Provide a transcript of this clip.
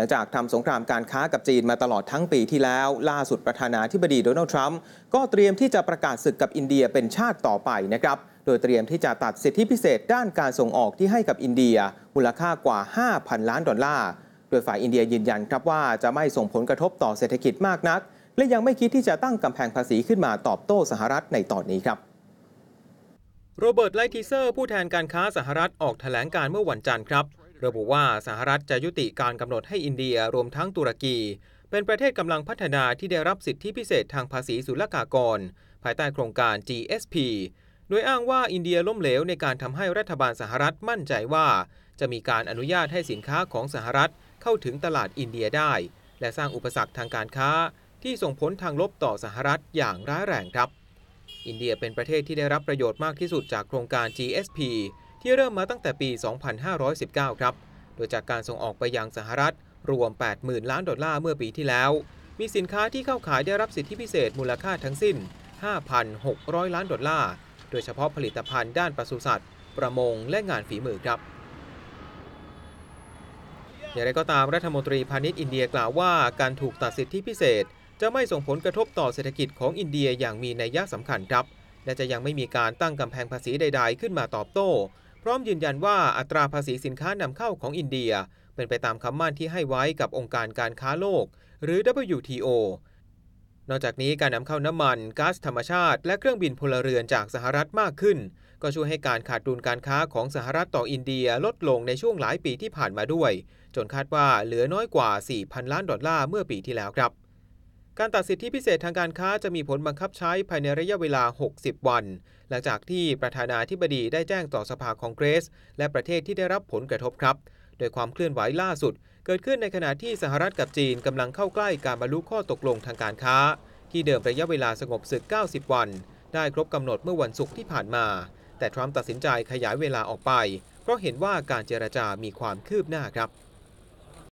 ลังจากทำสงครามการค้ากับจีนมาตลอดทั้งปีที่แล้วล่าสุดประธานาธิบดีโดนัลด์ทรัมป์ก็เตรียมที่จะประกาศศึกกับอินเดียเป็นชาติต่อไปนะครับ โดยเตรียมที่จะตัดสิทธิพิเศษด้านการส่งออกที่ให้กับอินเดียมูลค่ากว่า 5,000 ล้านดอลลาร์โดยฝ่ายอินเดียยืนยันครับว่าจะไม่ส่งผลกระทบต่อเศรษฐกิจมากนัก และยังไม่คิดที่จะตั้งกำแพงภาษีขึ้นมาตอบโต้สหรัฐในตอนนี้ครับโรเบิร์ตไลทิเซอร์ผู้แทนการค้าสหรัฐออกแถลงการเมื่อวันจันทร์ครับระบุว่าสหรัฐจะยุติการกำหนดให้อินเดียรวมทั้งตุรกี เป็นประเทศกำลังพัฒนาที่ได้รับสิทธิพิเศษทางภาษีศุลกากร ภายใต้โครงการ GSP โดยอ้างว่าอินเดียล้มเหลวในการทำให้รัฐบาลสหรัฐมั่นใจว่า จะมีการอนุญาตให้สินค้าของสหรัฐเข้าถึงตลาดอินเดียได้ และสร้างอุปสรรคทางการค้า ที่ส่งผลทางลบต่อสหรัฐอย่างร้ายแรงครับ อินเดียเป็นประเทศที่ได้รับประโยชน์มากที่สุดจากโครงการ GSP ที่เริ่มมาตั้งแต่ปี 2519 ครับ โดยจากการส่งออกไปยังสหรัฐ รวม 80,000 ล้านดอลลาร์เมื่อปีที่แล้ว มีสินค้าที่เข้าขายได้รับสิทธิพิเศษมูลค่าทั้งสิ้น 5,600 ล้านดอลลาร์ โดยเฉพาะผลิตภัณฑ์ด้านปศุสัตว์ ประมง และงานฝีมือครับ อย่างไรก็ตามรัฐมนตรีพาณิชย์อินเดียกล่าวว่าการถูกตัดสิทธิพิเศษ จะไม่ส่งผลกระทบต่อเศรษฐกิจของอินเดียอย่างมีนัยยะสำคัญครับ และจะยังไม่มีการตั้งกำแพงภาษีใด ๆ ขึ้นมาตอบโต้พร้อมยืนยันว่าอัตราภาษีสินค้านำเข้าของอินเดียเป็นไปตามคำมั่นที่ให้ไว้กับองค์การการค้าโลก หรือ WTO นอกจากนี้การนำเข้าน้ำมันก๊าซธรรมชาติและเครื่องบินพลเรือนจากสหรัฐมากขึ้น ก็ช่วยให้การขาดดุลการค้าของสหรัฐต่ออินเดียลดลงในช่วงหลายปีที่ผ่านมาด้วย จนคาดว่าเหลือน้อยกว่า 4,000 ล้านดอลลาร์เมื่อปีที่แล้วครับการตัดสิทธิพิเศษทางการค้าจะมีผลบังคับใช้ภายในระยะเวลา 60 วัน หลังจากที่ประธานาธิบดีได้แจ้งต่อสภาคองเกรส และประเทศที่ได้รับผลกระทบครับ โดยความเคลื่อนไหวล่าสุด เกิดขึ้นในขณะที่สหรัฐกับจีนกำลังเข้าใกล้การบรรลุข้อตกลงทางการค้า ที่เดิมระยะเวลาสงบศึก90 วัน ได้ครบกำหนดเมื่อวันศุกร์ที่ผ่านมา แต่ทรัมป์ตัดสินใจขยายเวลาออกไป เพราะเห็นว่าการเจรจา มีความคืบหน้าครับ